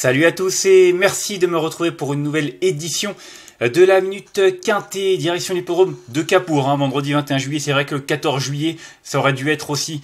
Salut à tous et merci de me retrouver pour une nouvelle édition euh, de la Minute Quintée, direction l'hippodrome de Cabourg, hein, vendredi 21 juillet. C'est vrai que le 14 juillet, ça aurait dû être aussi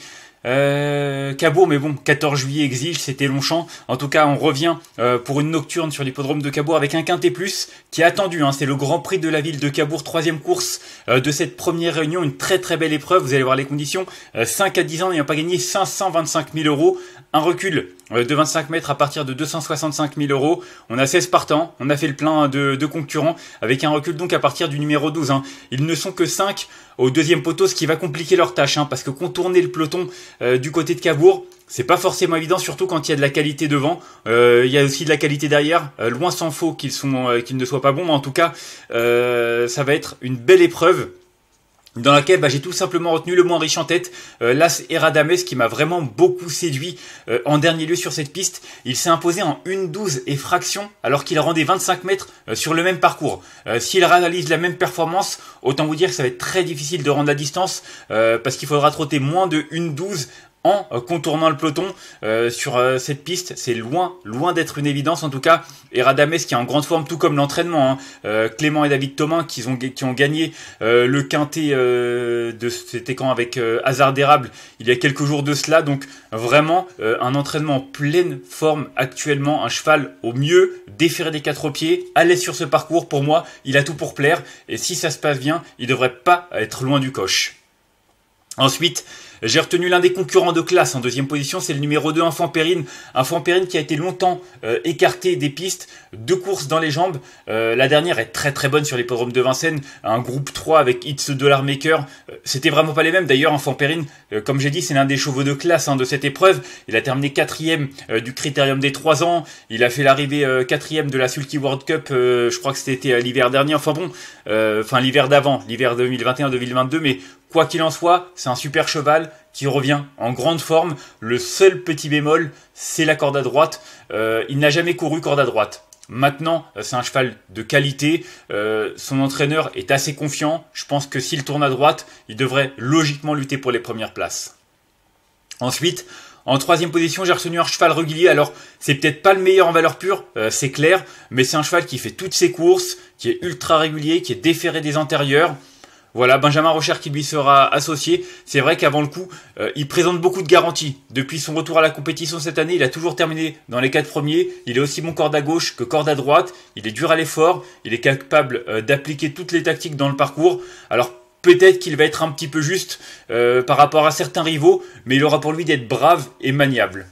euh, Cabourg, mais bon, 14 juillet exige, c'était Longchamp. En tout cas, on revient euh, pour une nocturne sur l'hippodrome de Cabourg avec un quintet plus qui est attendu. Hein. c'est le Grand Prix de la ville de Cabourg, troisième course euh, de cette première réunion. Une très très belle épreuve. Vous allez voir les conditions. 5 à 10 ans n'ayant pas gagné 525 000 euros. Un recul euh, de 25 mètres à partir de 265 000 euros. On a 16 partants, on a fait le plein de, concurrents, avec un recul donc à partir du numéro 12. Hein. Ils ne sont que 5 au deuxième poteau, ce qui va compliquer leur tâche, hein, parce que contourner le peloton euh, du côté de Cabourg, c'est pas forcément évident, surtout quand il y a de la qualité devant. Euh, il y a aussi de la qualité derrière. loin s'en faut qu'ils qu'ils ne soient pas bons, mais en tout cas, ça va être une belle épreuve dans laquelle bah, j'ai tout simplement retenu le moins riche en tête, euh, l'As Eradames qui m'a vraiment beaucoup séduit euh, en dernier lieu sur cette piste. Il s'est imposé en une 12 et fraction alors qu'il rendait 25 mètres euh, sur le même parcours. S'il réalise la même performance, autant vous dire que ça va être très difficile de rendre la distance parce qu'il faudra trotter moins de 1-12 en euh, contournant le peloton euh, sur euh, cette piste. C'est loin, loin d'être une évidence en tout cas. Et Radames qui est en grande forme, tout comme l'entraînement. Hein. Clément et David Thomas qui ont, gagné le quintet de cet écran avec Hazard d'érable il y a quelques jours de cela. Donc vraiment un entraînement en pleine forme actuellement. Un cheval au mieux, déféré des quatre pieds, aller sur ce parcours. Pour moi, il a tout pour plaire. Et si ça se passe bien, il devrait pas être loin du coche. Ensuite, j'ai retenu l'un des concurrents de classe en deuxième position, c'est le numéro 2, Enfant Périne qui a été longtemps euh, écarté des pistes, deux courses dans les jambes. Euh, la dernière est très très bonne sur l'hippodrome de Vincennes, un groupe 3 avec It's Dollar Maker. Euh, c'était vraiment pas les mêmes. D'ailleurs, Perrine, comme j'ai dit, c'est l'un des chevaux de classe hein, de cette épreuve. Il a terminé quatrième du critérium des 3 ans. Il a fait l'arrivée quatrième de la Sulky World Cup, je crois que c'était l'hiver dernier. Enfin bon, enfin l'hiver d'avant, l'hiver 2021-2022, mais Quoi qu'il en soit, c'est un super cheval qui revient en grande forme. Le seul petit bémol, c'est la corde à droite. Euh, il n'a jamais couru corde à droite. Maintenant, euh, c'est un cheval de qualité. Euh, son entraîneur est assez confiant. Je pense que s'il tourne à droite, il devrait logiquement lutter pour les premières places. Ensuite, en troisième position, j'ai retenu un cheval régulier. Alors, c'est peut-être pas le meilleur en valeur pure, c'est clair, mais c'est un cheval qui fait toutes ses courses, qui est ultra régulier, qui est déféré des antérieurs. Voilà, Benjamin Rocher qui lui sera associé. C'est vrai qu'avant le coup, euh, il présente beaucoup de garanties. Depuis son retour à la compétition cette année, il a toujours terminé dans les quatre premiers. Il est aussi bon corde à gauche que corde à droite. Il est dur à l'effort. Il est capable euh, d'appliquer toutes les tactiques dans le parcours. Alors peut-être qu'il va être un petit peu juste euh, par rapport à certains rivaux, mais il aura pour lui d'être brave et maniable.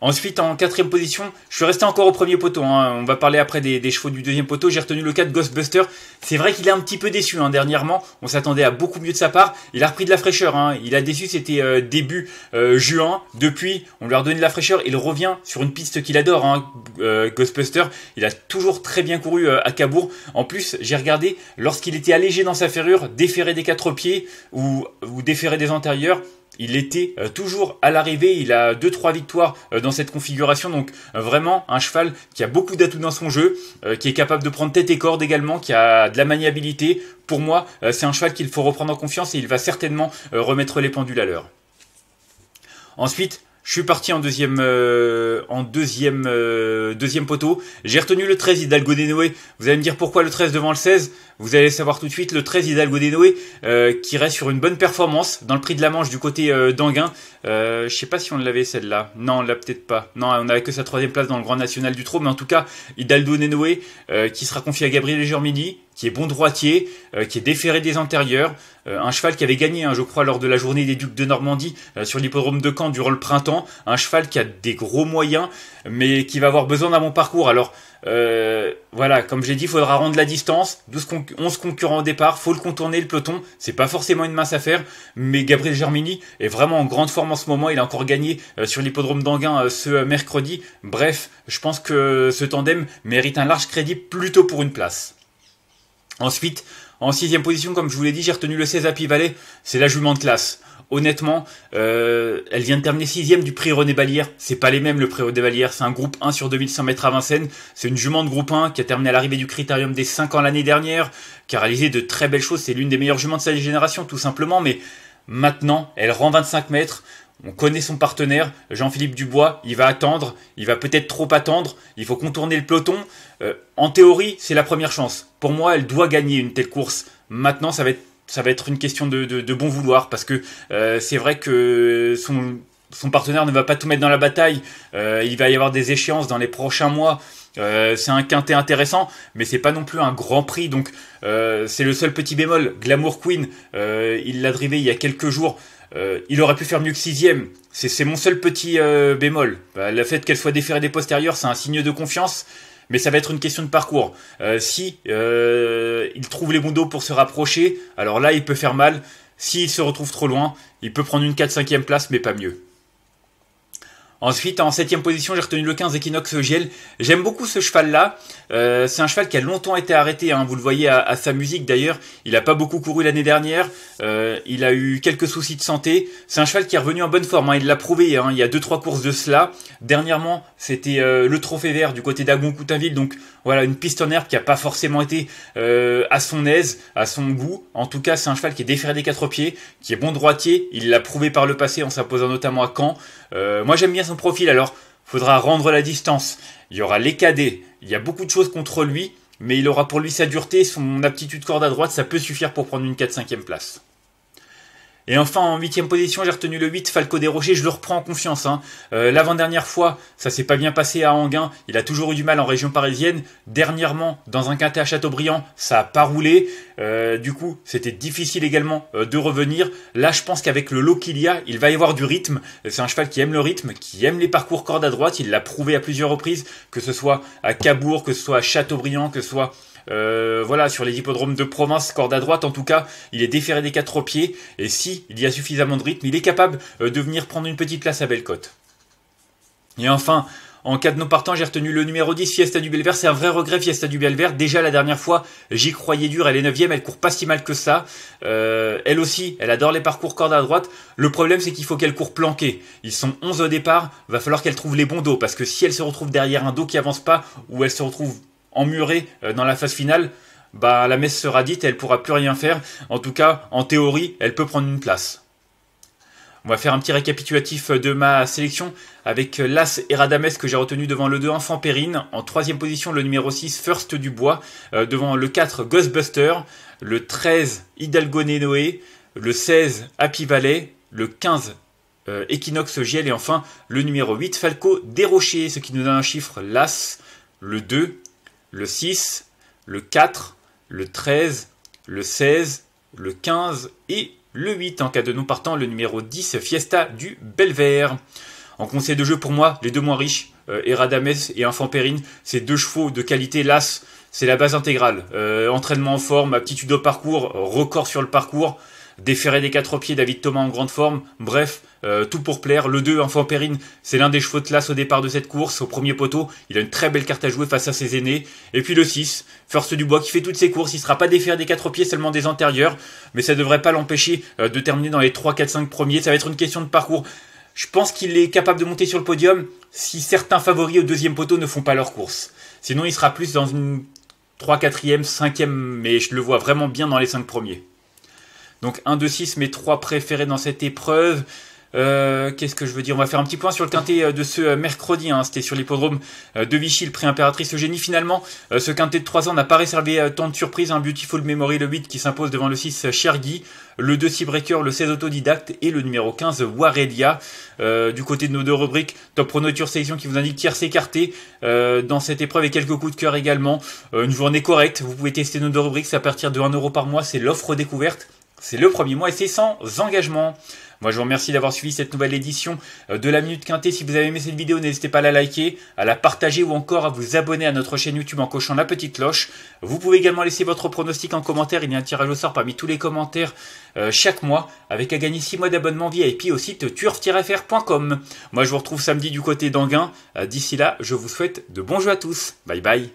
Ensuite, en quatrième position, je suis resté encore au premier poteau. Hein. On va parler après des, chevaux du deuxième poteau. J'ai retenu le cas de Ghostbuster. C'est vrai qu'il est un petit peu déçu hein. dernièrement. On s'attendait à beaucoup mieux de sa part. Il a repris de la fraîcheur. Hein. Il a déçu, c'était euh, début euh, juin. Depuis, on lui a redonné de la fraîcheur. Il revient sur une piste qu'il adore, hein, euh, Ghostbuster. Il a toujours très bien couru à Cabourg. En plus, j'ai regardé, lorsqu'il était allégé dans sa ferrure, déféré des quatre pieds ou, ou des antérieurs, il était euh, toujours à l'arrivée, il a 2-3 victoires euh, dans cette configuration, donc euh, vraiment un cheval qui a beaucoup d'atouts dans son jeu, qui est capable de prendre tête et corde également, qui a de la maniabilité. Pour moi, c'est un cheval qu'il faut reprendre en confiance et il va certainement remettre les pendules à l'heure. Ensuite, je suis parti en deuxième, euh, en deuxième, euh, deuxième poteau. J'ai retenu le 13 Hidalgo Denoé. Vous allez me dire pourquoi le 13 devant le 16 Vous allez savoir tout de suite. Le 13 Hidalgo Denoé euh, qui reste sur une bonne performance dans le prix de la manche du côté d'Anguin. je sais pas si on l'avait celle-là. Non, on l'a peut-être pas. Non, on n'avait que sa troisième place dans le Grand National du Trot. Mais en tout cas, Hidalgo Denoé qui sera confié à Gabriel Germini qui est bon droitier, euh, qui est déféré des antérieurs, euh, un cheval qui avait gagné, hein, je crois, lors de la journée des Ducs de Normandie euh, sur l'hippodrome de Caen durant le printemps, un cheval qui a des gros moyens, mais qui va avoir besoin d'un bon parcours. Alors voilà, comme j'ai dit, il faudra rendre la distance, 12 11 concurrents au départ, faut le contourner le peloton, c'est pas forcément une mince affaire, mais Gabriel Germini est vraiment en grande forme en ce moment, il a encore gagné sur l'hippodrome d'Anguin ce mercredi. Bref, je pense que ce tandem mérite un large crédit plutôt pour une place. Ensuite, en sixième position, comme je vous l'ai dit, j'ai retenu le 16 à Valley. C'est la jument de classe. Honnêtement, euh, elle vient de terminer sixième du prix René Balière. C'est pas les mêmes le prix René Balière. C'est un groupe 1 sur 2100 mètres à Vincennes. C'est une jument de groupe 1 qui a terminé à l'arrivée du critérium des 5 ans l'année dernière, qui a réalisé de très belles choses. C'est l'une des meilleures juments de sa génération, tout simplement. Mais maintenant, elle rend 25 mètres. On connaît son partenaire, Jean-Philippe Dubois, il va attendre, il va peut-être trop attendre, il faut contourner le peloton. Euh, en théorie, c'est la première chance. Pour moi, elle doit gagner une telle course. Maintenant, ça va être, ça va être une question de, bon vouloir, parce que euh, c'est vrai que son, partenaire ne va pas tout mettre dans la bataille. Euh, il va y avoir des échéances dans les prochains mois. Euh, c'est un quintet intéressant, mais c'est pas non plus un grand prix, donc euh, c'est le seul petit bémol. Glamour Queen, euh, il l'a drivé il y a quelques jours. il aurait pu faire mieux que sixième. C'est, c'est mon seul petit bémol. Bah, le fait qu'elle soit déférée des postérieurs, c'est un signe de confiance, mais ça va être une question de parcours. si il trouve les dos pour se rapprocher, alors là, il peut faire mal. S'il se retrouve trop loin, il peut prendre une 4-5e place, mais pas mieux. Ensuite, en septième position, j'ai retenu le 15 Equinox gel. J'aime beaucoup ce cheval-là. Euh, c'est un cheval qui a longtemps été arrêté. Hein. Vous le voyez à, sa musique d'ailleurs. Il n'a pas beaucoup couru l'année dernière. Euh, il a eu quelques soucis de santé. C'est un cheval qui est revenu en bonne forme. Hein. Il l'a prouvé. Hein. Il y a 2-3 courses de cela. Dernièrement, c'était euh, le Trophée Vert du côté d'Agon-Coutainville. Donc voilà, une piste en herbe qui n'a pas forcément été à son aise, à son goût. En tout cas, c'est un cheval qui est déféré des quatre pieds, qui est bon droitier. Il l'a prouvé par le passé en s'imposant notamment à Caen. moi, j'aime bien son profil, alors faudra rendre la distance. Il y aura les cadets, il y a beaucoup de choses contre lui, mais il aura pour lui sa dureté, son aptitude corde à droite, ça peut suffire pour prendre une 4-5e place. Et enfin, en huitième position, j'ai retenu le 8, Falco Rochers je le reprends en confiance. Hein. Euh, l'avant-dernière fois, ça s'est pas bien passé à Anguin, il a toujours eu du mal en région parisienne. Dernièrement, dans un quintet à Châteaubriand, ça a pas roulé. Euh, du coup, c'était difficile également euh, de revenir. Là, je pense qu'avec le lot qu'il y a, il va y avoir du rythme. C'est un cheval qui aime le rythme, qui aime les parcours corde à droite, il l'a prouvé à plusieurs reprises, que ce soit à Cabourg, que ce soit à Châteaubriand, que ce soit euh, voilà, sur les hippodromes de province, corde à droite, en tout cas, il est déféré des quatre pieds. Et si il y a suffisamment de rythme, il est capable euh, de venir prendre une petite place à Bellecote. Et enfin, en cas de non partants, j'ai retenu le numéro 10, Fiesta du Belvert. C'est un vrai regret, Fiesta du Belvert. Déjà la dernière fois, j'y croyais dur. Elle est 9 elle court pas si mal que ça. Euh, elle aussi, elle adore les parcours corde à droite. Le problème, c'est qu'il faut qu'elle court planquée. Ils sont 11 au départ. Va falloir qu'elle trouve les bons dos. Parce que si elle se retrouve derrière un dos qui avance pas, ou elle se retrouve en emmurée euh, dans la phase finale, bah la messe sera dite elle elle pourra plus rien faire. En tout cas, en théorie, elle peut prendre une place. On va faire un petit récapitulatif euh, de ma sélection avec euh, l'As et Radames que j'ai retenu devant le 2 Enfant Périne. En troisième position, le numéro 6 First Dubois. Bois. devant le 4 Ghostbuster. Le 13 Hidalgo Noé. Le 16 Happy Valley. Le 15 Equinox Giel. Et enfin, le numéro 8 Falco Desrochers. Ce qui nous donne un chiffre l'As, le 2, le 6, le 4, le 13, le 16, le 15 et le 8. En cas de non partant, le numéro 10, Fiesta du Belvert. En conseil de jeu, pour moi, les deux moins riches, euh, Eradames et Infant Périne, ces deux chevaux de qualité las, c'est la base intégrale. Euh, entraînement en forme, aptitude au parcours, record sur le parcours déféré des quatre pieds, David Thomas en grande forme, bref, euh, tout pour plaire. Le 2, Enfant Périne, c'est l'un des chevaux de classe au départ de cette course, au premier poteau. Il a une très belle carte à jouer face à ses aînés. Et puis le 6, Force Bois, qui fait toutes ses courses. Il ne sera pas déféré des quatre pieds, seulement des antérieurs. Mais ça ne devrait pas l'empêcher euh, de terminer dans les 3, 4, 5 premiers. Ça va être une question de parcours. Je pense qu'il est capable de monter sur le podium si certains favoris au deuxième poteau ne font pas leur course. Sinon, il sera plus dans une 3, 4e, 5e, mais je le vois vraiment bien dans les 5 premiers. Donc 1, 2, 6, mes trois préférés dans cette épreuve. Euh, qu'est-ce que je veux dire On va faire un petit point sur le quintet euh, de ce euh, mercredi. Hein. C'était sur l'hippodrome de Vichy, le prix impératrice Eugénie. Finalement, ce quintet de 3 ans n'a pas réservé tant de surprises. Un Beautiful Memory, le 8 qui s'impose devant le 6 Chergui, le 2 Breaker, le 16 Autodidacte et le numéro 15 Warelia du côté de nos deux rubriques, Top Pronoture Sélection qui vous indique tiers s'écarter dans cette épreuve et quelques coups de cœur également. une journée correcte. Vous pouvez tester nos deux rubriques. à partir de 1€ par mois. C'est l'offre découverte. C'est le premier mois et c'est sans engagement. Moi, je vous remercie d'avoir suivi cette nouvelle édition euh, de la Minute Quintée. Si vous avez aimé cette vidéo, n'hésitez pas à la liker, à la partager ou encore à vous abonner à notre chaîne YouTube en cochant la petite cloche. Vous pouvez également laisser votre pronostic en commentaire. Il y a un tirage au sort parmi tous les commentaires euh, chaque mois avec à gagner 6 mois d'abonnement VIP au site turf-fr.com. Moi, je vous retrouve samedi du côté d'Anguin. Euh, d'ici là, je vous souhaite de bons jeux à tous. Bye bye.